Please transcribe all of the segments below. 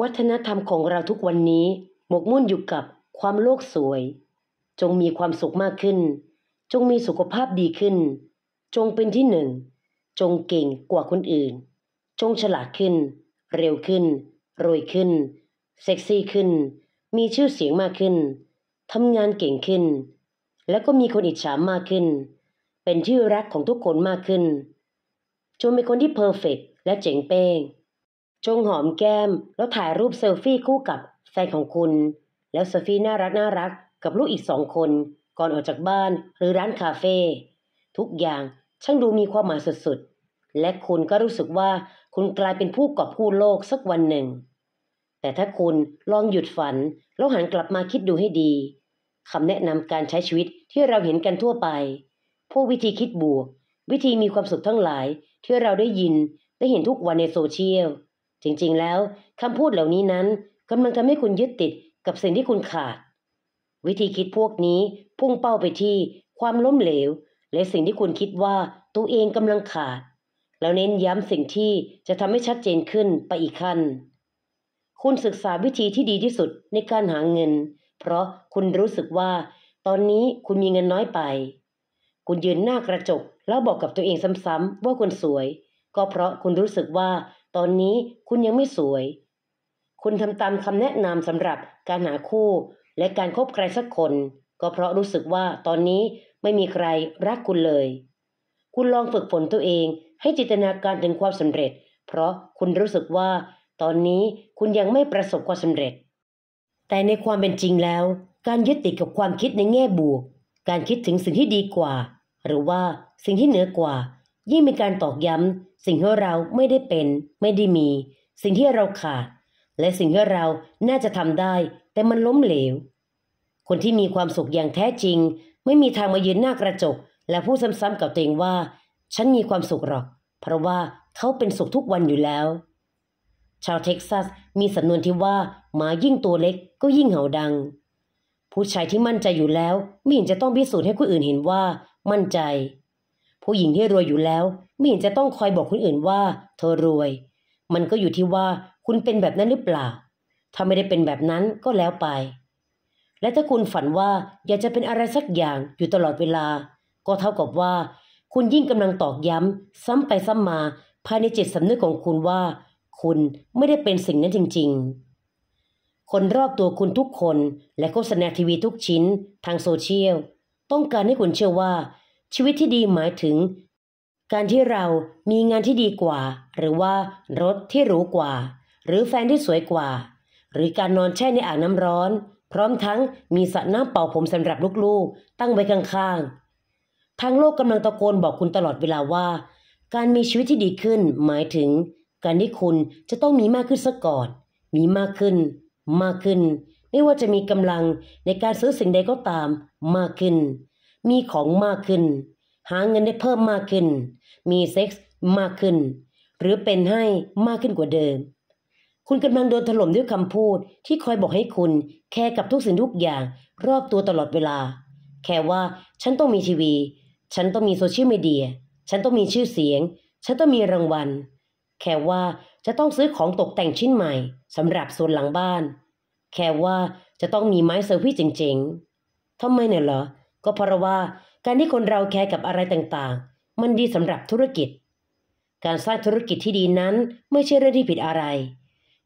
วัฒนธรรมของเราทุกวันนี้หมกมุ่นอยู่กับความโลกสวย จงมีความสุขมากขึ้น จงมีสุขภาพดีขึ้น จงเป็นที่หนึ่ง จงเก่งกว่าคนอื่น จงฉลาดขึ้น เร็วขึ้น รวยขึ้น เซ็กซี่ขึ้น มีชื่อเสียงมากขึ้นทำงานเก่งขึ้น แล้วก็มีคนอิจฉามากขึ้น เป็นที่รักของทุกคนมากขึ้น จงเป็นคนที่เพอร์เฟกและเจ๋งเป้งจงหอมแก้มแล้วถ่ายรูปเซลฟี่คู่กับแฟนของคุณ แล้วเซลฟี่น่ารักน่ารัก กับลูกอีกสองคน ก่อนออกจากบ้านหรือร้านคาเฟ่ทุกอย่างช่างดูมีความหมายสุดๆ และคุณก็รู้สึกว่าคุณกลายเป็นผู้กอบผู้โลกสักวันหนึ่ง แต่ถ้าคุณลองหยุดฝันแล้วหันกลับมาคิดดูให้ดีคำแนะนำการใช้ชีวิตที่เราเห็นกันทั่วไปพวกวิธีคิดบวก วิธีมีความสุขทั้งหลาย ที่เราได้ยินได้เห็นทุกวันในโซเชียลจริงๆแล้วคำพูดเหล่านี้นั้นกำลังทำให้คุณยึดติดกับสิ่งที่คุณขาด วิธีคิดพวกนี้พุ่งเป้าไปที่ความล้มเหลว และสิ่งที่คุณคิดว่าตัวเองกำลังขาด แล้วเน้นย้ำสิ่งที่จะทำให้ชัดเจนขึ้นไปอีกขั้น คุณศึกษาวิธีที่ดีที่สุดในการหาเงิน เพราะคุณรู้สึกว่า ตอนนี้คุณมีเงินน้อยไป คุณยืนหน้ากระจก แล้วบอกกับตัวเองซ้ำๆว่าคุณสวย ก็เพราะคุณรู้สึกว่าตอนนี้คุณยังไม่สวย คุณทำตามคำแนะนำสำหรับการหาคู่ และการคบใครสักคน ก็เพราะรู้สึกว่าตอนนี้ไม่มีใครรักคุณเลย คุณลองฝึกฝนตัวเอง ให้จินตนาการถึงความสำเร็จ เพราะคุณรู้สึกว่า ตอนนี้คุณยังไม่ประสบความสำเร็จ แต่ในความเป็นจริงแล้ว การยึดติดกับความคิดในแง่บวก การคิดถึงสิ่งที่ดีกว่า หรือว่าสิ่งที่เหนือกว่ายิ่งมีการตอกย้ำสิ่งที่เราไม่ได้เป็น ไม่ได้มี สิ่งที่เราขาด และสิ่งที่เราน่าจะทำได้ แต่มันล้มเหลว คนที่มีความสุขอย่างแท้จริงไม่มีทางมายืนหน้ากระจก และพูดซ้ำๆกับตัวเองว่า ฉันมีความสุขหรอกเพราะว่าเขาเป็นสุขทุกวันอยู่แล้ว ชาวเท็กซัสมีสำนวนที่ว่าหมายิ่งตัวเล็กก็ยิ่งเห่าดัง ผู้ชายที่มั่นใจอยู่แล้ว ไม่เห็นจะต้องพิสูจน์ให้คนอื่นเห็นว่า มั่นใจผู้หญิงที่รวยอยู่แล้ว ไม่เห็นจะต้องคอยบอกคนอื่นว่า เธอรวย มันก็อยู่ที่ว่าคุณเป็นแบบนั้นหรือเปล่าถ้าไม่ได้เป็นแบบนั้นก็แล้วไป และถ้าคุณฝันว่า อยากจะเป็นอะไรสักอย่างอยู่ตลอดเวลา ก็เท่ากับว่า คุณยิ่งกำลังตอกย้ำซ้ำไปซ้ำมา ภายในจิตสำนึกของคุณว่า คุณไม่ได้เป็นสิ่งนั้นจริง ๆ คนรอบตัวคุณทุกคนและโฆษณาทีวีทุกชิ้นทางโซเชียลต้องการให้คุณเชื่อว่าชีวิตที่ดีหมายถึง การที่เรามีงานที่ดีกว่า หรือว่ารถที่หรูกว่า หรือแฟนที่สวยกว่า หรือการนอนแช่ในอ่างน้ำร้อน พร้อมทั้งมีสระน้ำเป่าผมสำหรับลูกๆ ตั้งไว้ข้างๆทางโลกกำลังตะโกนบอกคุณตลอดเวลาว่า การมีชีวิตที่ดีขึ้นหมายถึง การที่คุณจะต้องมีมากขึ้นซะก่อนมีมากขึ้น มากขึ้น ไม่ว่าจะมีกำลังในการซื้อสิ่งใดก็ตามมากขึ้นมีของมากขึ้น หาเงินได้เพิ่มมากขึ้น มีเซ็กส์มากขึ้น หรือเป็นให้มากขึ้นกว่าเดิม คุณกำลังโดนถล่มด้วยคำพูดที่คอยบอกให้คุณ แคร์กับทุกสิ่งทุกอย่างรอบตัวตลอดเวลา แค่ว่าฉันต้องมีทีวี ฉันต้องมีโซเชียลมีเดียฉันต้องมีชื่อเสียง ฉันต้องมีรางวัล แค่ว่าจะต้องซื้อของตกแต่งชิ้นใหม่สำหรับส่วนหลังบ้าน แค่ว่าจะต้องมีไม้เซอร์ฟี่เจ๋งๆทำไมเนี่ยเหรอก็เพราะว่า การที่คนเราแคร์กับอะไรต่างๆ มันดีสำหรับธุรกิจ การสร้างธุรกิจที่ดีนั้นไม่ใช่เรื่องที่ผิดอะไร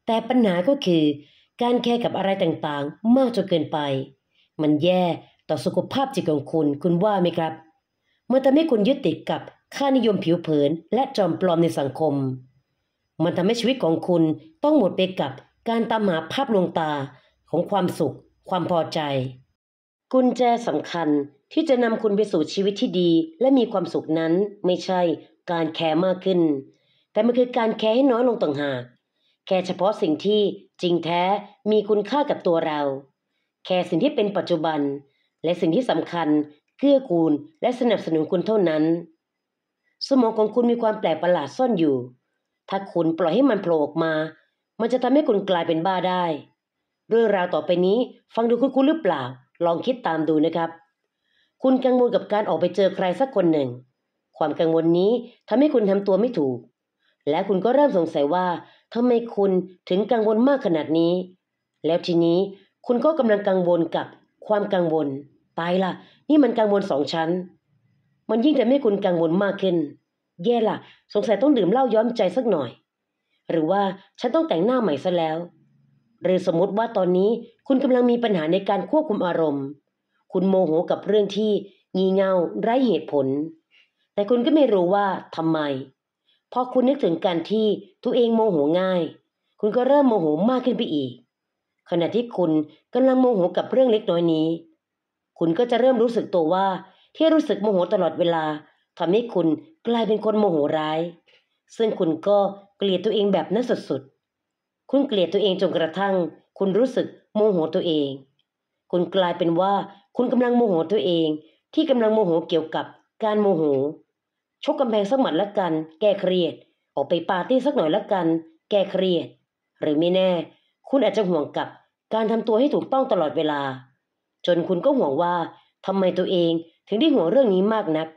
แต่ปัญหาก็คือการแคร์กับอะไรต่างๆ มากจนเกินไป มันแย่ต่อสุขภาพจิตของคุณ คุณว่าไหมครับมันทำให้คุณยึดติดกับค่านิยมผิวเผิน และจอมปลอมในสังคม มันทำให้ชีวิตของคุณต้องหมดไปกับการตามหาภาพลวงตาของความสุข ความพอใจกุญแจสำคัญที่จะนำคุณไปสู่ชีวิตที่ดี และมีความสุขนั้นไม่ใช่การแคร์มากขึ้น แต่มันคือการแคร์ให้น้อยลงต่างหากแคร์เฉพาะสิ่งที่จริงแท้ มีคุณค่ากับตัวเรา แคร์สิ่งที่เป็นปัจจุบัน และสิ่งที่สำคัญ เกื้อกูล และสนับสนุนคุณเท่านั้น สมองของคุณมีความแปลกประหลาดซ่อนอยู่ ถ้าคุณปล่อยให้มันโผล่ออกมา มันจะทำให้คุณกลายเป็นบ้าได้เรื่องราวต่อไปนี้ฟังดูคุ้นๆหรือเปล่าลองคิดตามดูนะครับ คุณกังวลกับการออกไปเจอใครสักคนหนึ่ง ความกังวลนี้ทำให้คุณทำตัวไม่ถูก และคุณก็เริ่มสงสัยว่าทำไมคุณถึงกังวลมากขนาดนี้ แล้วทีนี้คุณก็กำลังกังวล กับ ความกังวลตายละนี่มันกังวลสองชั้น มันยิ่งทำให้คุณกังวลมากขึ้น แย่ละสงสัยต้องดื่มเหล้าย้อมใจสักหน่อย หรือว่าฉันต้องแต่งหน้าใหม่ซะแล้วหรือสมมติว่าตอนนี้คุณกำลังมีปัญหาในการควบคุมอารมณ์ คุณโมโหกับเรื่องที่งี่เง่าไร้เหตุผล แต่คุณก็ไม่รู้ว่าทำไม พอคุณนึกถึงการที่ตัวเองโมโหง่าย คุณก็เริ่มโมโหมากขึ้นไปอีก ขณะที่คุณกำลังโมโหกับเรื่องเล็กน้อยนี้ คุณก็จะเริ่มรู้สึกตัวว่าที่รู้สึกโมโหตลอดเวลาทำให้คุณกลายเป็นคนโมโหร้าย ซึ่งคุณก็เกลียดตัวเองแบบนั้นสุดคุณเกลียดตัวเองจนกระทั่ง คุณรู้สึกโมโหตัวเอง คุณกลายเป็นว่าคุณกำลังโมโหตัวเองที่กำลังโมโหเกี่ยวกับ การโมโหชกกำแพงสักหมัดละกัน แก้เครียดออกไปปาร์ตี้สักหน่อยละกัน แก้เครียด หรือไม่แน่ คุณอาจจะห่วงกับการทำตัวให้ถูกต้องตลอดเวลา จนคุณก็ห่วงว่าทำไมตัวเองถึงได้ห่วงเรื่องนี้มากนัก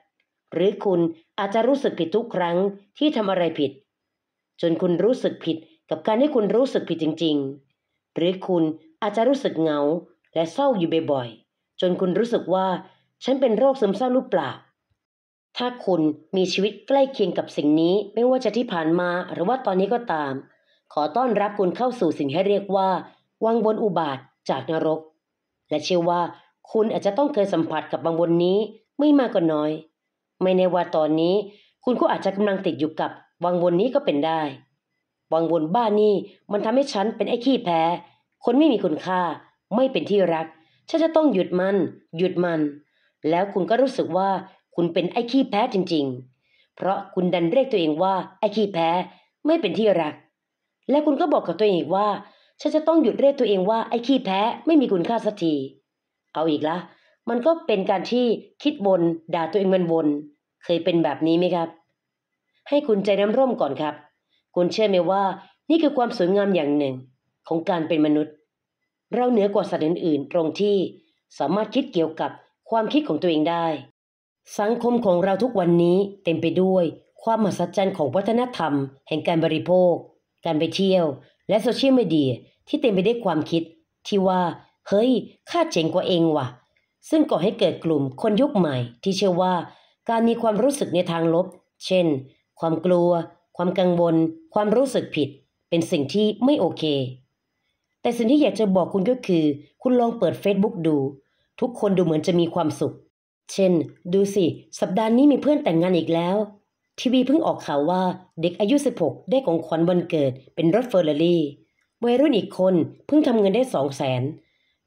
หรือคุณอาจจะรู้สึกผิดทุกครั้งที่ทำอะไรผิด จนคุณรู้สึกผิดกับการที่คุณรู้สึกผิดจริงๆ หรือคุณอาจจะรู้สึกเหงาและเศร้าอยู่บ่อยๆ จนคุณรู้สึกว่าฉันเป็นโรคซึมเศร้าหรือเปล่าถ้าคุณมีชีวิตใกล้เคียงกับสิ่งนี้ไม่ว่าจะที่ผ่านมาหรือว่าตอนนี้ก็ตาม ขอต้อนรับคุณเข้าสู่สิ่งที่เรียกว่าวังวนอุบาทจากนรก และเชื่อว่าคุณอาจจะต้องเคยสัมผัสกับวังวนนี้ไม่มากก็น้อย ไม่ในว่าตอนนี้ คุณก็อาจจะกำลังติดอยู่กับวังวนนี้ก็เป็นได้วังวนบ้านนี่มันทำให้ฉันเป็นไอ้ขี้แพ้ คนไม่มีคุณค่า ไม่เป็นที่รักฉันจะต้องหยุดมัน หยุดมัน แล้วคุณก็รู้สึกว่าคุณเป็นไอ้ขี้แพ้จริงๆ เพราะคุณดันเรียกตัวเองว่าไอ้ขี้แพ้ไม่เป็นที่รัก และคุณก็บอกกับตัวเองว่า ฉันจะต้องหยุดเรียกตัวเองว่าไอ้ขี้แพ้ไม่มีคุณค่าสักทีเอาอีกละ มันก็เป็นการที่คิดบนด่าตัวเองมันบนเคยเป็นแบบนี้ไหมครับ ให้คุณใจน้ำร่มก่อนครับคุณเชื่อไหมว่านี่คือความสวยงามอย่างหนึ่ง ของการเป็นมนุษย์ เราเหนือกว่าสัตว์อื่นๆ ตรงที่สามารถคิดเกี่ยวกับความคิดของตัวเองได้ สังคมของเราทุกวันนี้เต็มไปด้วย ความมหัศจรรย์ของวัฒนธรรม แห่งการบริโภค การไปเที่ยว และโซเชียลมีเดีย ที่เต็มไปด้วยความคิด ที่ว่าเฮ้ยข้าเจ๋งกว่าเองว่ะ ซึ่งก่อให้เกิดกลุ่มคนยุคใหม่ที่เชื่อว่า การมีความรู้สึกในทางลบ เช่น ความกลัวความกังวลความรู้สึกผิด เป็นสิ่งที่ไม่โอเค แต่สิ่งที่อยากจะบอกคุณก็คือ คุณลองเปิด Facebook ดู ทุกคนดูเหมือนจะมีความสุข เช่น ดูสิ สัปดาห์นี้มีเพื่อนแต่งงานอีกแล้ว ทีวีเพิ่งออกข่าวว่าเด็กอายุ 16 ได้ของขวัญวันเกิดเป็นรถเฟอร์รารี่วัยรุ่นอีกคนเพิ่งทำเงินได้สองแสน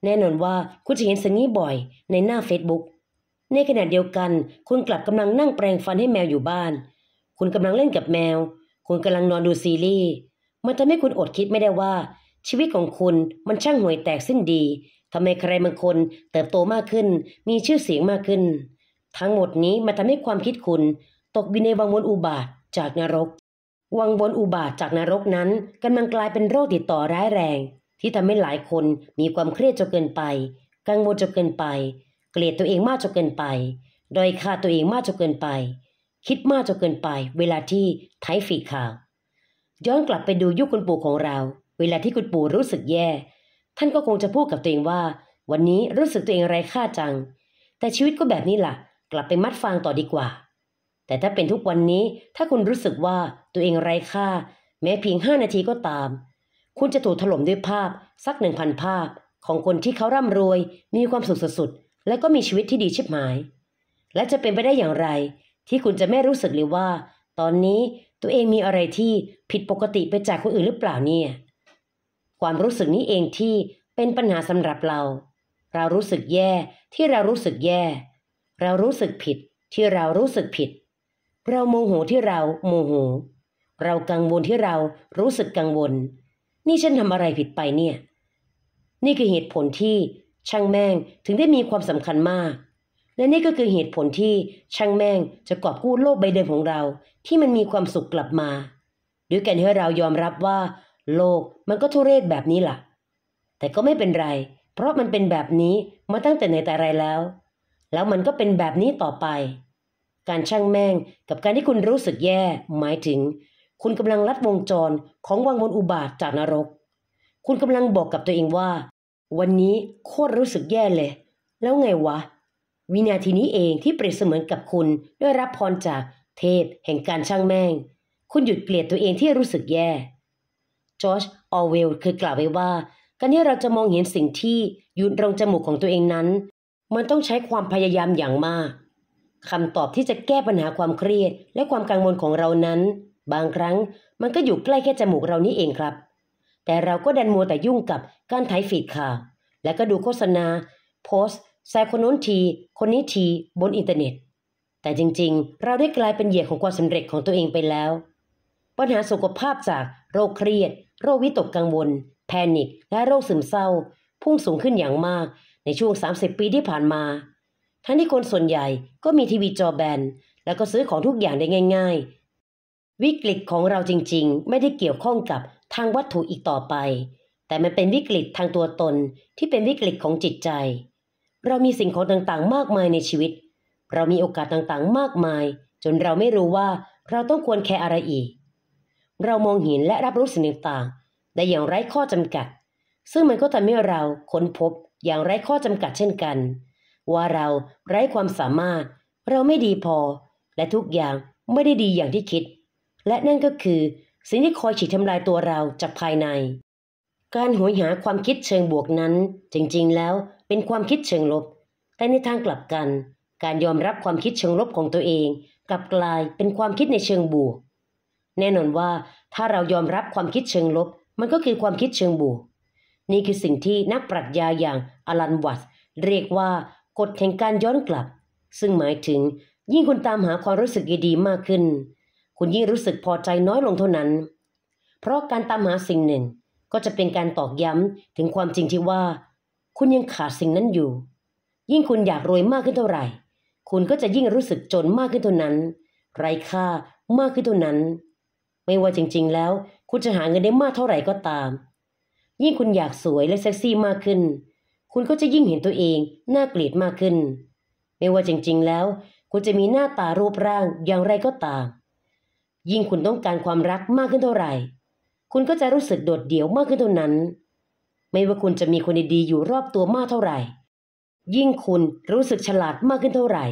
แน่นอนว่าคุณจะเห็นสิ่งนี้บ่อย ในหน้า Facebook ในขณะเดียวกันคุณกลับกำลังนั่งแปลงฟันให้แมวอยู่บ้าน คุณกำลังเล่นกับแมวคุณกำลังนอนดูซีรีส์ มันทำให้คุณอดคิดไม่ได้ว่า ชีวิตของคุณมันช่างห่วยแตกสิ้นดี ทำไมใครบางคนเติบโตมากขึ้นมีชื่อเสียงมากขึ้น ทั้งหมดนี้มันทำให้ความคิดคุณตกอยู่ในวังวนอุบาทจากนรก วังวนอุบาทจากนรกนั้นกำลังกลายเป็นโรคติดต่อร้ายแรง ที่ทำให้หลายคนมีความเครียดจนเกินไป กังวลจนเกินไป เกลียดตัวเองมากจนเกินไปโดยค่าตัวเองมากจนเกินไปคิดมากจนเกินไป เวลาที่ไทฟีข่าว ย้อนกลับไปดูยุคคุณปู่ของเรา เวลาที่คุณปู่รู้สึกแย่ ท่านก็คงจะพูดกับตัวเองว่า วันนี้รู้สึกตัวเองไร้ค่าจัง แต่ชีวิตก็แบบนี้ละ่ะกลับไปมัดฟางต่อดีกว่า แต่ถ้าเป็นทุกวันนี้ถ้าคุณรู้สึกว่าตัวเองไร้ค่า แม้เพียงห้านาทีก็ตาม คุณจะถูกถล่มด้วยภาพสักหนึ่งพันภาพ ของคนที่เขาร่ำรวย มีความสุขสุดๆและก็มีชีวิตที่ดีชิบหายและจะเป็นไปได้อย่างไรที่คุณจะไม่รู้สึกเลยว่า ตอนนี้ตัวเองมีอะไรที่ผิดปกติไปจากคนอื่นหรือเปล่าเนี่ย ความรู้สึกนี้เองที่เป็นปัญหาสำหรับเรา เรารู้สึกแย่ที่เรารู้สึกแย่ เรารู้สึกผิดที่เรารู้สึกผิด เราโมโหที่เราโมโหเรากังวลที่เรารู้สึกกังวล นี่ฉันทำอะไรผิดไปเนี่ย นี่คือเหตุผลที่ช่างแม่งถึงได้มีความสำคัญมากและนี่ก็คือเหตุผลที่ช่างแม่งจะกอบกู้โลกใบเดิมของเรา ที่มันมีความสุขกลับมาด้วยกันให้เรายอมรับว่า โลกมันก็ทุเรศแบบนี้ล่ะ แต่ก็ไม่เป็นไร เพราะมันเป็นแบบนี้มาตั้งแต่ในแต่ไรแล้วแล้วมันก็เป็นแบบนี้ต่อไป การช่างแม่ง กับการที่คุณรู้สึกแย่ หมายถึง คุณกำลังลัดวงจรของวังวนอุบาทจากนรก คุณกำลังบอกกับตัวเองว่า วันนี้โคตรรู้สึกแย่เลย แล้วไงวะวินาทีนี้เองที่เปรียบเสมือนกับคุณได้รับพรจากเทพแห่งการช่างแม่ง คุณหยุดเกลียดตัวเองที่รู้สึกแย่ จอชออเวลเคยกล่าวไว้ว่า การที่เราจะมองเห็นสิ่งที่ยืนตรงจมูกของตัวเองนั้น มันต้องใช้ความพยายามอย่างมากคำตอบที่จะแก้ปัญหาความเครียด และความกังวลของเรานั้น บางครั้งมันก็อยู่ใกล้แค่จมูกเรานี่เองครับ แต่เราก็ดันมัวแต่ยุ่งกับการถ่ายฟีดข่าวและก็ดูโฆษณาโพสต์แซ่คนนู้นที คนนี้ที บนอินเทอร์เน็ต แต่จริงๆ เราได้กลายเป็นเหยื่อของความสำเร็จของตัวเองไปแล้ว ปัญหาสุขภาพจากโรคเครียด โรควิตกกังวล แพนิค และโรคซึมเศร้า พุ่งสูงขึ้นอย่างมากในช่วง 30 ปีที่ผ่านมา ทั้งที่คนส่วนใหญ่ก็มีทีวีจอแบน แล้วก็ซื้อของทุกอย่างได้ง่าย ๆ วิกฤตของเราจริงๆ ไม่ได้เกี่ยวข้องกับทางวัตถุอีกต่อไป แต่มันเป็นวิกฤตทางตัวตนที่เป็นวิกฤตของจิตใจเรามีสิ่งของต่างๆมากมายในชีวิต เรามีโอกาสต่างๆ มากมาย จนเราไม่รู้ว่าเราต้องควรแคร์อะไรอีก เรามองเห็นและรับรู้สิ่งต่างๆได้อย่างไร้ข้อจำกัด ซึ่งมันก็ทำให้เราค้นพบอย่างไร้ข้อจำกัดเช่นกัน ว่าเราไร้ความสามารถ เราไม่ดีพอ และทุกอย่างไม่ได้ดีอย่างที่คิด และนั่นก็คือสิ่งที่คอยฉีดทำลายตัวเราจากภายในการหวยหาความคิดเชิงบวกนั้น จริงๆ แล้วเป็นความคิดเชิงลบ แต่ในทางกลับกัน การยอมรับความคิดเชิงลบ ของตัวเอง กลับกลายเป็นความคิดในเชิงบวก แน่นอนว่าถ้าเรายอมรับความคิดเชิงลบ มันก็คือความคิดเชิงบวก นี่คือสิ่งที่นักปรัชญาอย่าง อลันวัตเรียกว่ากฎแห่งการย้อนกลับ ซึ่งหมายถึงยิ่งคุณตามหาความรู้สึกดีๆมากขึ้น คุณยิ่งรู้สึกพอใจน้อยลงเท่านั้น เพราะการตามหาสิ่งหนึ่งก็จะเป็นการตอกย้ำถึงความจริงที่ว่า คุณยังขาดสิ่งนั้นอยู่ ยิ่งคุณอยากรวยมากขึ้นเท่าไหร่ คุณก็จะยิ่งรู้สึกจนมากขึ้นเท่านั้นไร้ค่ามากขึ้นเท่านั้น ไม่ว่าจริงๆแล้ว คุณจะหาเงินได้มากเท่าไหร่ก็ตาม ยิ่งคุณอยากสวยและเซ็กซี่มากขึ้น คุณก็จะยิ่งเห็นตัวเองน่าเกลียดมากขึ้น ไม่ว่าจริงๆแล้ว คุณจะมีหน้าตารูปร่างอย่างไรก็ตามยิ่งคุณต้องการความรักมากขึ้นเท่าไหร่คุณก็จะรู้สึกโดดเดี่ยวมากขึ้นเท่านั้น ไม่ว่าคุณจะมีคนดีๆอยู่รอบตัวมากเท่าไหร่ ยิ่งคุณรู้สึกฉลาดมากขึ้นเท่าไหร่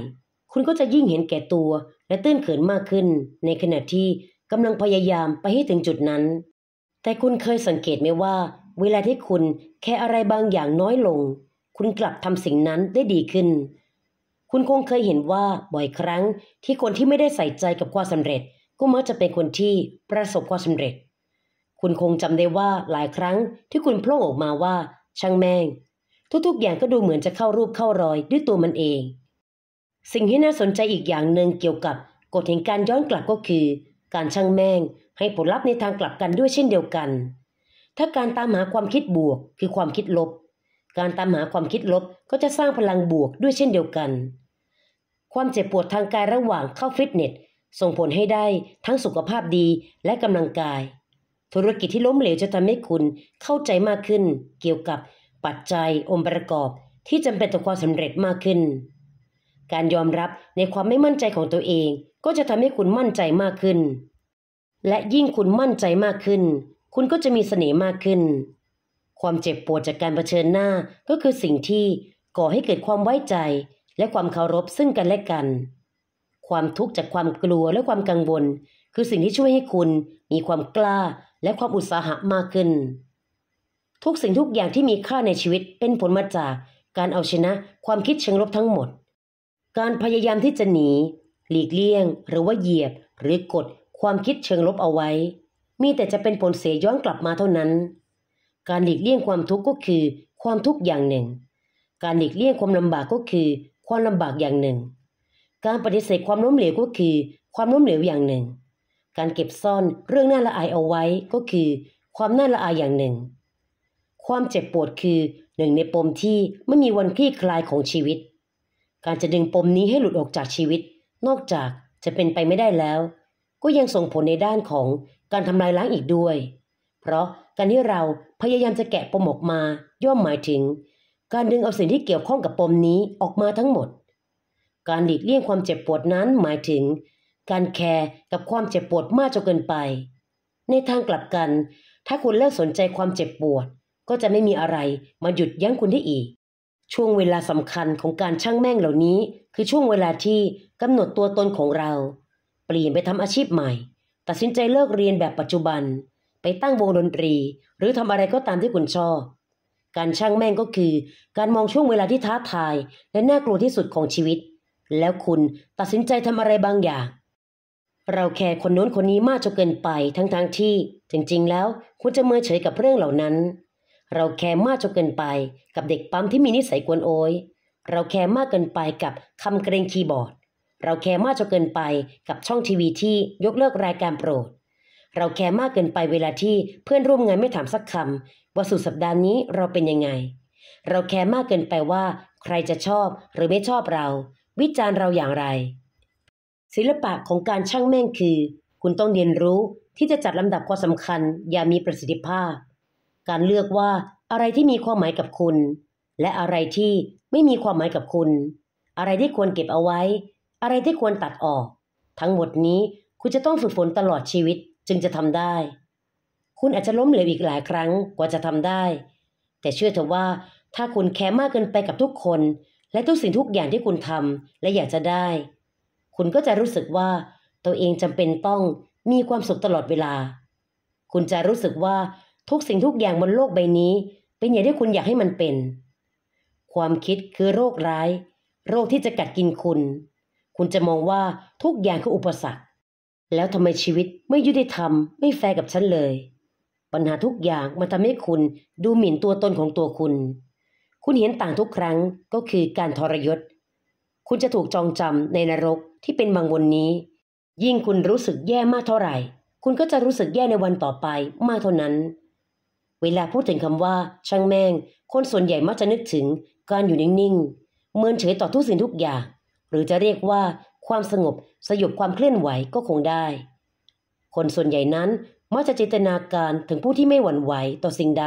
คุณก็จะยิ่งเห็นแก่ตัว และตื้นเขินมากขึ้น ในขณะที่กำลังพยายามไปให้ถึงจุดนั้น แต่คุณเคยสังเกตไหมว่า เวลาที่คุณแค่อะไรบางอย่างน้อยลง คุณกลับทำสิ่งนั้นได้ดีขึ้น คุณคงเคยเห็นว่าบ่อยครั้งที่คนที่ไม่ได้ใส่ใจกับความสำเร็จก็มักจะเป็นคนที่ประสบความสำเร็จคุณคงจำได้ว่าหลายครั้ง ที่คุณโผล่ออกมาว่า ช่างแม่งทุกๆ อย่างก็ดูเหมือนจะเข้ารูปเข้ารอยด้วยตัวมันเอง สิ่งที่น่าสนใจอีกอย่างหนึ่งเกี่ยวกับกฎแห่งการย้อนกลับก็คือ การช่างแม่งให้ผลลัพธ์ในทางกลับกันด้วยเช่นเดียวกัน ถ้าการตามหาความคิดบวกคือความคิดลบ การตามหาความคิดลบก็จะสร้างพลังบวกด้วยเช่นเดียวกันความเจ็บปวดทางกายระหว่างเข้าฟิตเนสส่งผลให้ได้ทั้งสุขภาพดีและกำลังกายธุรกิจที่ล้มเหลวจะทำให้คุณเข้าใจมากขึ้น เกี่ยวกับปัจจัยองค์ประกอบ ที่จำเป็นต่อความสำเร็จมากขึ้น การยอมรับในความไม่มั่นใจของตัวเอง ก็จะทำให้คุณมั่นใจมากขึ้น และยิ่งคุณมั่นใจมากขึ้น คุณก็จะมีเสน่ห์มากขึ้น ความเจ็บปวดจากการเผชิญหน้าก็คือสิ่งที่ก่อให้เกิดความไว้ใจและความเคารพซึ่งกันและกัน ความทุกข์จากความกลัวและความกังวล คือสิ่งที่ช่วยให้คุณมีความกล้าและความอุตสาหะมากขึ้น ทุกสิ่งทุกอย่างที่มีค่าในชีวิตเป็นผลมาจากการเอาชนะความคิดเชิงลบทั้งหมด การพยายามที่จะหนี หลีกเลี่ยงหรือว่าเหยียบหรือกดความคิดเชิงลบเอาไว้ มีแต่จะเป็นผลเสียย้อนกลับมาเท่านั้น การหลีกเลี่ยงความทุกข์ก็คือ ความทุกข์อย่างหนึ่ง การหลีกเลี่ยงความลำบากก็คือ ความลำบากอย่างหนึ่ง การปฏิเสธความล้มเหลวก็คือความล้มเหลวอย่างหนึ่งการเก็บซ่อนเรื่องน่าละอายเอาไว้ก็คือ ความน่าละอายอย่างหนึ่ง ความเจ็บปวดคือหนึ่งในปมที่ไม่มีวันคลี่คลายของชีวิต การจะดึงปมนี้ให้หลุดออกจากชีวิต นอกจากจะเป็นไปไม่ได้แล้ว ก็ยังส่งผลในด้านของการทำลายล้างอีกด้วย เพราะการที่เราพยายามจะแกะปมออกมาย่อมหมายถึง การดึงเอาสิ่งที่เกี่ยวข้องกับปมนี้ออกมาทั้งหมด การหลีกเลี่ยงความเจ็บปวดนั้นหมายถึงการแคร์กับความเจ็บปวดมากจนเกินไป ในทางกลับกัน ถ้าคุณเลิกสนใจความเจ็บปวด ก็จะไม่มีอะไรมาหยุดยั้งคุณได้อีก ช่วงเวลาสำคัญของการช่างแม่งเหล่านี้ คือช่วงเวลาที่กำหนดตัวตนของเรา เปลี่ยนไปทำอาชีพใหม่ ตัดสินใจเลิกเรียนแบบปัจจุบัน ไปตั้งวงดนตรีหรือทำอะไรก็ตามที่คุณชอบ การช่างแม่งก็คือ การมองช่วงเวลาที่ท้าทาย และน่ากลัวที่สุดของชีวิต แล้วคุณตัดสินใจทำอะไรบางอย่างเราแคร์คนโน้นคนนี้มากจนเกินไปทั้งๆทที่ จริงๆ แล้วควรจะเมินเฉยกับเรื่องเหล่านั้น เราแคร์มากจนเกินไป กับเด็กปั๊มที่มีนิสัยกวนโอย เราแคร์มากเกินไปกับคำเกรงคีย์บอร์ด เราแคร์มากจนเกินไปกับช่องทีวีที่ยกเลิกรายการโปรด เราแคร์มากเกินไปเวลาที่เพื่อนร่วมงานไม่ถามสักคำว่าสุดสัปดาห์นี้เราเป็นยังไง เราแคร์มากเกินไปว่า ใครจะชอบหรือไม่ชอบเรา วิจารณ์เราอย่างไรศิลปะของการช่างแม่งคือ คุณต้องเรียนรู้ที่จะจัดลำดับความสำคัญอย่ามีประสิทธิภาพ การเลือกว่าอะไรที่มีความหมายกับคุณ และอะไรที่ไม่มีความหมายกับคุณ อะไรที่ควรเก็บเอาไว้ อะไรที่ควรตัดออก ทั้งหมดนี้คุณจะต้องฝึกฝนตลอดชีวิตจึงจะทำได้ คุณอาจจะล้มเหลวอีกหลายครั้งกว่าจะทำได้ แต่เชื่อเถอะว่า ถ้าคุณแคร์มากเกินไปกับทุกคน และทุกสิ่งทุกอย่างที่คุณทำและอยากจะได้คุณก็จะรู้สึกว่าตัวเองจำเป็นต้องมีความสุขตลอดเวลา คุณจะรู้สึกว่าทุกสิ่งทุกอย่างบนโลกใบนี้ เป็นอย่างที่คุณอยากให้มันเป็น ความคิดคือโรคร้าย โรคที่จะกัดกินคุณ คุณจะมองว่าทุกอย่างคืออุปสรรค แล้วทำไมชีวิตไม่ยุติธรรมไม่แฟร์กับฉันเลย ปัญหาทุกอย่าง มันทำให้คุณดูหมิ่นตัวตนของตัวคุณ คุณเห็นต่างทุกครั้งก็คือการทรยศคุณจะถูกจองจำในนรกที่เป็นบางวนนี้ ยิ่งคุณรู้สึกแย่มากเท่าไหร่คุณก็จะรู้สึกแย่ในวันต่อไปมากเท่านั้น เวลาพูดถึงคำว่า ช่างแม่ง คนส่วนใหญ่มักจะนึกถึงการอยู่นิ่ง ๆเมือนเฉยต่อทุกสิ่งทุกอย่าง หรือจะเรียกว่าความสงบสยบความเคลื่อนไหวก็คงได้ คนส่วนใหญ่นั้นมักจะจินตนาการถึงผู้ที่ไม่หวั่นไหวต่อสิ่งใด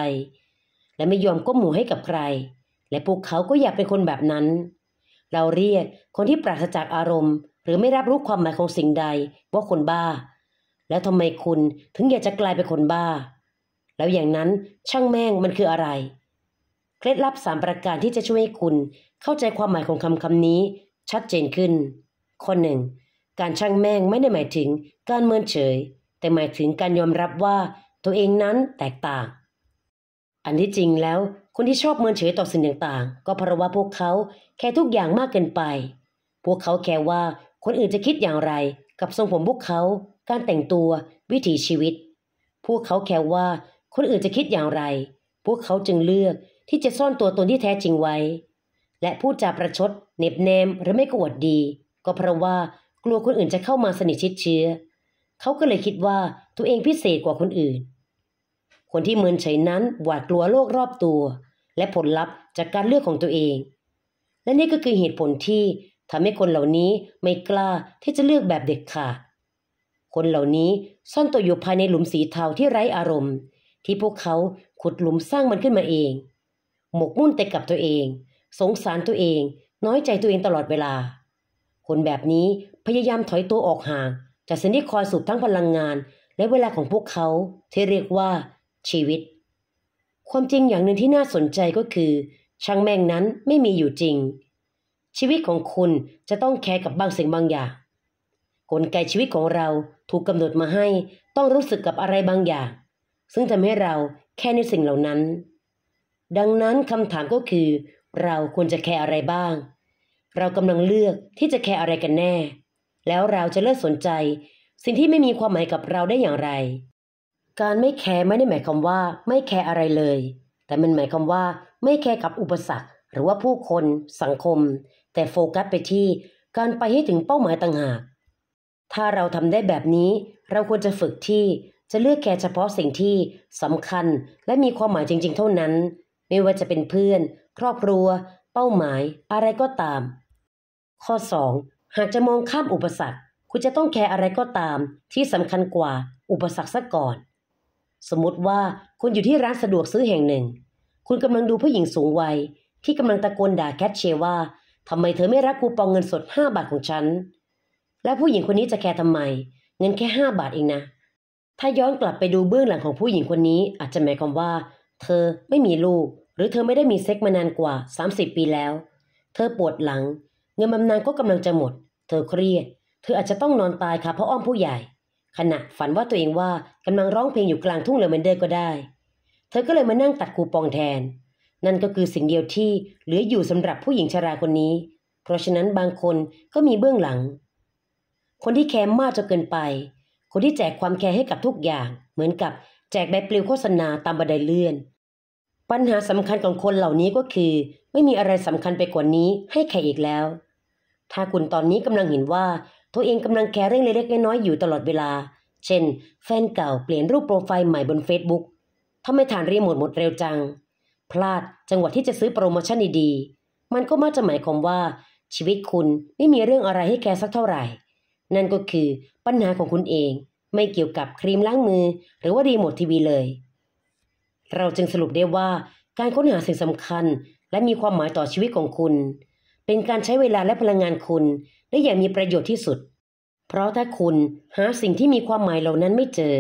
และไม่ยอมก้มหมูให้กับใคร และพวกเขาก็อยากเป็นคนแบบนั้นเราเรียกคนที่ปราศจากอารมณ์ หรือไม่รับรู้ความหมายของสิ่งใดว่าคนบ้า แล้วทำไมคุณถึงอยากจะกลายเป็นคนบ้า แล้วอย่างนั้นช่างแม่งมันคืออะไรเคล็ดลับสามประการที่จะช่วยให้คุณเข้าใจความหมายของคำคำนี้ ชัดเจนขึ้นข้อหนึ่งการช่างแม่งไม่ได้หมายถึงการเมินเฉย แต่หมายถึงการยอมรับว่าตัวเองนั้นแตกต่าง อันที่จริงแล้วคนที่ชอบเมินเฉยต่อสิ่งต่างๆ ก็เพราะว่าพวกเขาแคร์ทุกอย่างมากเกินไป พวกเขาแคร์ว่าคนอื่นจะคิดอย่างไร กับทรงผมพวกเขา การแต่งตัว วิถีชีวิต พวกเขาแคร์ว่า คนอื่นจะคิดอย่างไร พวกเขาจึงเลือกที่จะซ่อนตัวตนที่แท้จริงไว้ และพูดจาประชด เน็บแนม หรือไม่กวดดี ก็เพราะว่า กลัวคนอื่นจะเข้ามาสนิทชิดเชื้อ เขาก็เลยคิดว่า ตัวเองพิเศษกว่าคนอื่น คนที่เมินเฉยนั้นหวาดกลัวโลกรอบตัวและผลลัพธ์จากการเลือกของตัวเอง และนี่ก็คือเหตุผลที่ทำให้คนเหล่านี้ไม่กล้าที่จะเลือกแบบเด็กขาดคนเหล่านี้ซ่อนตัวอยู่ภายในหลุมสีเทาที่ไร้อารมณ์ ที่พวกเขาขุดหลุมสร้างมันขึ้นมาเอง หมกมุ่นแต่กับตัวเอง สงสารตัวเอง น้อยใจตัวเองตลอดเวลา คนแบบนี้พยายามถอยตัวออกห่าง จากสิ่งที่คอยสูบทั้งพลังงาน และเวลาของพวกเขาที่เรียกว่า ชีวิตความจริงอย่างหนึ่งที่น่าสนใจก็คือ ช่างแม่งนั้นไม่มีอยู่จริง ชีวิตของคุณจะต้องแคร์กับบางสิ่งบางอย่างกลไกชีวิตของเราถูกกำหนดมาให้ต้องรู้สึกกับอะไรบางอย่าง ซึ่งทำให้เราแค่ในสิ่งเหล่านั้น ดังนั้นคำถามก็คือ เราควรจะแคร์อะไรบ้าง เรากำลังเลือกที่จะแคร์อะไรกันแน่ แล้วเราจะเลิกสนใจ สิ่งที่ไม่มีความหมายกับเราได้อย่างไรการไม่แคร์ไม่ได้หมายความว่าไม่แคร์อะไรเลย แต่มันหมายความว่า ไม่แคร์กับอุปสรรค หรือว่าผู้คน สังคม แต่โฟกัสไปที่การไปให้ถึงเป้าหมายต่างหาก ถ้าเราทำได้แบบนี้เราควรจะฝึกที่จะเลือกแคร์เฉพาะสิ่งที่สำคัญและมีความหมายจริงๆ เท่านั้น ไม่ว่าจะเป็นเพื่อน ครอบครัว เป้าหมาย อะไรก็ตาม ข้อ2หากจะมองข้ามอุปสรรค คุณจะต้องแคร์อะไรก็ตาม ที่สำคัญกว่า อุปสรรคซะก่อนสมมติว่าคุณอยู่ที่ร้านสะดวกซื้อแห่งหนึ่ง คุณกำลังดูผู้หญิงสูงวัย ที่กำลังตะโกนด่าแคชเชียร์ว่า ทำไมเธอไม่รับคูปองเงินสด 5 บาทของฉัน และผู้หญิงคนนี้จะแคร์ทำไม เงินแค่ 5 บาทเองนะ ถ้าย้อนกลับไปดูเบื้องหลังของผู้หญิงคนนี้อาจจะหมายความว่า เธอไม่มีลูก หรือเธอไม่ได้มีเซ็กมานานกว่า30ปีแล้ว เธอปวดหลัง เงินบำนาญก็กำลังจะหมด เธอเครียด เธออาจจะต้องนอนตายค่ะเพราะอ้อมผู้ใหญ่ขณะฝันว่าตัวเองว่ากำลังร้องเพลงอยู่กลางทุ่งเลเวนเดอร์ก็ได้ เธอก็เลยมานั่งตัดคูปองแทน นั่นก็คือสิ่งเดียวที่ เหลืออยู่สำหรับผู้หญิงชราคนนี้ เพราะฉะนั้นบางคนก็มีเบื้องหลัง คนที่แคร์มากจนเกินไป คนที่แจกความแคร์ให้กับทุกอย่าง เหมือนกับแจกใบปลิวโฆษณาตามบันไดเลื่อน ปัญหาสำคัญของคนเหล่านี้ก็คือ ไม่มีอะไรสำคัญไปกว่านี้ให้ใครอีกแล้ว ถ้าคุณตอนนี้กำลังเห็นว่าตัวเองกำลังแคร์เรื่องเล็กๆน้อยๆอยู่ตลอดเวลา เช่นแฟนเก่าเปลี่ยนรูปโปรไฟล์ใหม่บน Facebook ทำไมฐานรีโมทหมดเร็วจัง พลาดจังหวะที่จะซื้อโปรโมชั่นดีๆ มันก็มักจะหมายความว่า ชีวิตคุณไม่มีเรื่องอะไรให้แคร์สักเท่าไหร่ นั่นก็คือปัญหาของคุณเอง ไม่เกี่ยวกับครีมล้างมือหรือว่ารีโมททีวีเลย เราจึงสรุปได้ว่าการค้นหาสิ่งสำคัญ และมีความหมายต่อชีวิตของคุณ เป็นการใช้เวลาและพลังงานคุณได้อย่างมีประโยชน์ที่สุด เพราะถ้าคุณหาสิ่งที่มีความหมายเหล่านั้นไม่เจอ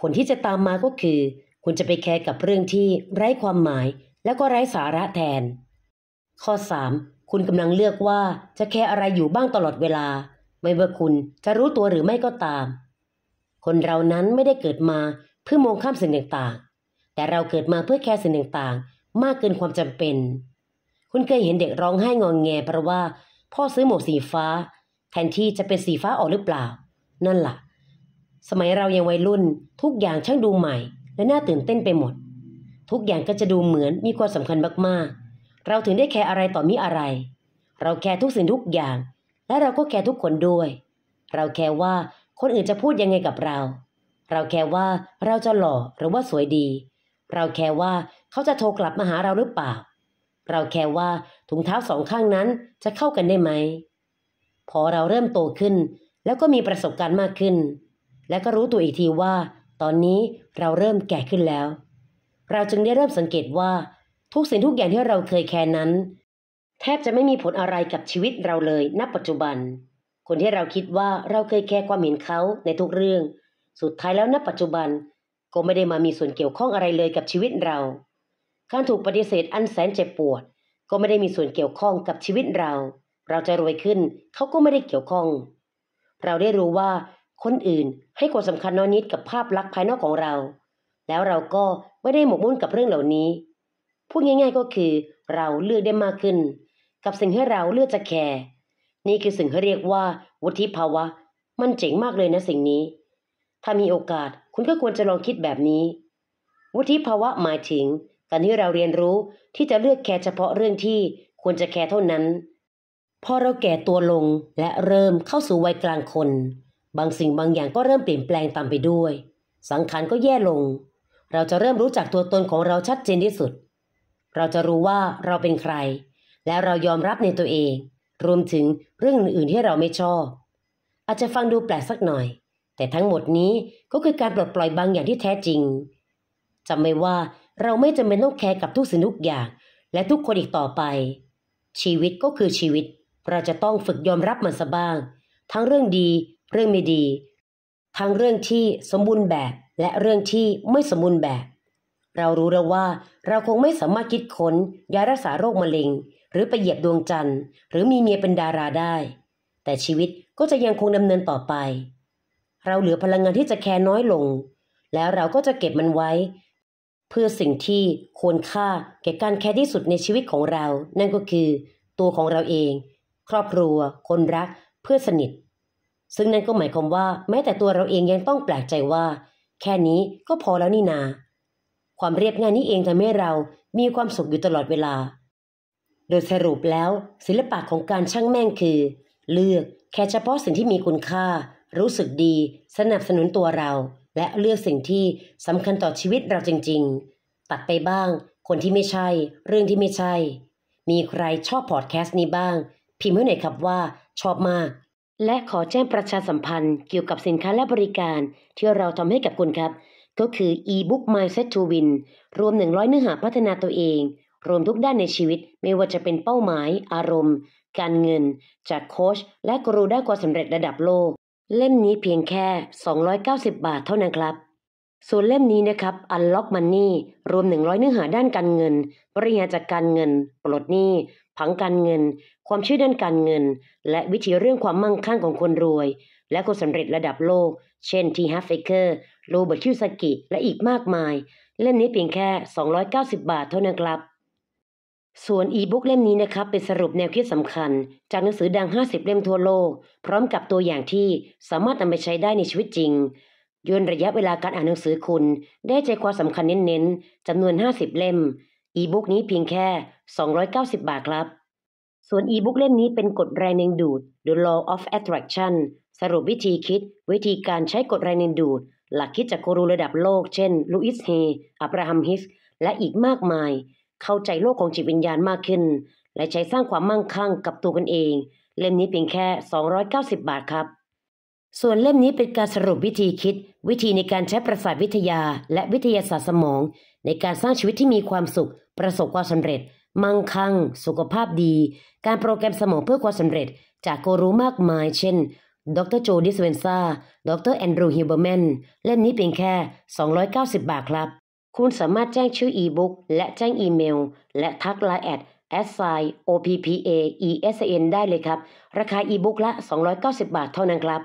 ผลที่จะตามมาก็คือ คุณจะไปแคร์กับเรื่องที่ไร้ความหมาย และก็ไร้สาระแทน ข้อ 3. คุณกำลังเลือกว่าจะแคร์อะไรอยู่บ้างตลอดเวลาไม่ว่าคุณจะรู้ตัวหรือไม่ก็ตาม คนเรานั้นไม่ได้เกิดมาเพื่อมองข้ามสิ่งต่างๆ แต่เราเกิดมาเพื่อแคร์สิ่งต่างๆ มากเกินความจำเป็น คุณเคยเห็นเด็กร้องไห้งองแงเพราะว่าพ่อซื้อหมวกสีฟ้า แทนที่จะเป็นสีฟ้าออกหรือเปล่า นั่นละ่ะสมัยเรายังวัยรุ่นทุกอย่างช่างดูใหม่ และน่าตื่นเต้นไปหมด ทุกอย่างก็จะดูเหมือนมีความสำคัญมากๆ เราถึงได้แคร์อะไรต่อมีอะไร เราแคร์ทุกสิ่งทุกอย่าง และเราก็แคร์ทุกคนด้วย เราแคร์ว่าคนอื่นจะพูดยังไงกับเรา เราแคร์ว่าเราจะหล่อหรือว่าสวยดี เราแคร์ว่าเขาจะโทรกลับมาหาเราหรือเปล่า เราแคร์ว่าถุงเท้าสองข้างนั้นจะเข้ากันได้ไหม พอเราเริ่มโตขึ้น แล้วก็มีประสบการณ์มากขึ้น และก็รู้ตัวอีกทีว่าตอนนี้เราเริ่มแก่ขึ้นแล้ว เราจึงได้เริ่มสังเกตว่า ทุกสิ่งทุกอย่างที่เราเคยแคร์นั้น แทบจะไม่มีผลอะไรกับชีวิตเราเลยณปัจจุบัน คนที่เราคิดว่าเราเคยแคร์ความเห็นเขาในทุกเรื่อง สุดท้ายแล้วณปัจจุบันก็ไม่ได้มามีส่วนเกี่ยวข้องอะไรเลยกับชีวิตเราการถูกปฏิเสธอันแสนเจ็บปวดก็ไม่ได้มีส่วนเกี่ยวข้องกับชีวิตเรา เราจะรวยขึ้นเขาก็ไม่ได้เกี่ยวข้อง เราได้รู้ว่าคนอื่นให้ความสำคัญน้อยนิดกับภาพลักษณ์ภายนอกของเรา แล้วเราก็ไม่ได้หมกมุ่นกับเรื่องเหล่านี้ พูดง่าย ๆ ก็คือเราเลือกได้มากขึ้น กับสิ่งที่เราเลือกจะแคร์ นี่คือสิ่งที่เรียกว่าวุฒิภาวะ มันเจ๋งมากเลยนะสิ่งนี้ ถ้ามีโอกาสคุณก็ควรจะลองคิดแบบนี้ วุฒิภาวะหมายถึงตอนนี้เราเรียนรู้ที่จะเลือกแคร์เฉพาะเรื่องที่ควรจะแคร์เท่านั้น พอเราแก่ตัวลงและเริ่มเข้าสู่วัยกลางคน บางสิ่งบางอย่างก็เริ่มเปลี่ยนแปลงตามไปด้วยสังขารก็แย่ลง เราจะเริ่มรู้จักตัวตนของเราชัดเจนที่สุด เราจะรู้ว่าเราเป็นใคร และเรายอมรับในตัวเอง รวมถึงเรื่องอื่นๆที่เราไม่ชอบ อาจจะฟังดูแปลกสักหน่อย แต่ทั้งหมดนี้ก็คือการปลดปล่อยบางอย่างที่แท้จริงจำไว้ว่าเราไม่จำเป็นต้องแคร์กับทุกสิ่งทุกอย่าง และทุกคนอีกต่อไป ชีวิตก็คือชีวิต เราจะต้องฝึกยอมรับมันซะบ้าง ทั้งเรื่องดีเรื่องไม่ดี ทั้งเรื่องที่สมบูรณ์แบบและเรื่องที่ไม่สมบูรณ์แบบ เรารู้แล้วว่า เราคงไม่สามารถคิดค้น ยารักษาโรคมะเร็ง หรือไปเหยียบดวงจันทร์ หรือมีเมียเป็นดาราได้ แต่ชีวิตก็จะยังคงดำเนินต่อไป เราเหลือพลังงานที่จะแคร์น้อยลง แล้วเราก็จะเก็บมันไว้เพื่อสิ่งที่ควรค่าแก่การแคร์ที่สุดในชีวิตของเรา นั่นก็คือ ตัวของเราเอง ครอบครัว คนรัก เพื่อนสนิท ซึ่งนั่นก็หมายความว่า แม้แต่ตัวเราเองยังต้องแปลกใจว่า แค่นี้ก็พอแล้วนี่นา ความเรียบง่ายนี้เองทำให้เรามีความสุขอยู่ตลอดเวลา โดยสรุปแล้วศิลปะของการช่างแม่งคือ เลือกแค่เฉพาะสิ่งที่มีคุณค่า รู้สึกดี สนับสนุนตัวเราและเลือกสิ่งที่สำคัญต่อชีวิตเราจริงๆ ตัดไปบ้าง คนที่ไม่ใช่ เรื่องที่ไม่ใช่ มีใครชอบพอดแคสต์นี้บ้าง พิมพ์ให้หน่อยครับว่า ชอบมาก และขอแจ้งประชาสัมพันธ์เกี่ยวกับสินค้าและบริการ ที่เราทำให้กับคุณครับ ก็คือ e-book mindset to win รวม 100เนื้อหาพัฒนาตัวเอง รวมทุกด้านในชีวิตไม่ว่าจะเป็นเป้าหมาย อารมณ์ การเงิน จากโค้ชและกรูด้านความสำเร็จระดับโลกเล่มนี้เพียงแค่ 290 บาทเท่านั้นครับ ส่วนเล่มนี้นะครับ Unlock Money รวม 100เนื้อหาด้านการเงินบริหารจัดการเงิน ปลดหนี้ ผังการเงิน ความช่วยด้านการเงิน และวิธีเรื่องความมั่งคั่งของคนรวย และคนสำเร็จระดับโลก เช่น ทีฮัฟเฟเกอร์ โรเบิร์ตคิวสกิ และอีกมากมาย เล่มนี้เพียงแค่ 290 บาทเท่านั้นครับส่วนอีบุ๊กเล่มนี้นะครับเป็นสรุปแนวคิดสำคัญ จากหนังสือดัง 50 เล่มทั่วโลก พร้อมกับตัวอย่างที่สามารถนำไปใช้ได้ในชีวิตจริงย่นระยะเวลาการอ่านหนังสือคุณ ได้ใจความสำคัญเน้นๆจำนวน 50 เล่ม อีบุ๊กนี้เพียงแค่ 290 บาทครับ ส่วนอีบุ๊กเล่มนี้เป็นกฎแรงดึงดูด The Law of Attraction สรุปวิธีคิด วิธีการใช้กฎแรงดึงดูด หลักคิดจากครูระดับโลก เช่น ลูอิสเฮ อับราฮัมฮิสและอีกมากมายเข้าใจโลกของจิตวิญญาณมากขึ้น และใช้สร้างความมั่งคั่งกับตัวกันเอง เล่มนี้เพียงแค่ 290 บาทครับ ส่วนเล่มนี้เป็นการสรุปวิธีคิด วิธีในการใช้ประสาทวิทยา และวิทยาศาสตร์สมอง ในการสร้างชีวิตที่มีความสุข ประสบความสำเร็จ มั่งคั่ง สุขภาพดี การโปรแกรมสมองเพื่อความสำเร็จจากกรู้มากมาย เช่น ดรโจดิสเวนซาดรแอนดรูฮิวเบอร์แมนเล่มนี้เพียงแค่ 290 บาทครับคุณสามารถแจ้งชื่ออีบุ๊กและแจ้งอีเมลและทักไลน์แอด s i o p p a e s n ได้เลยครับ ราคาอีบุ๊กละ290 บาทเท่านั้นครับ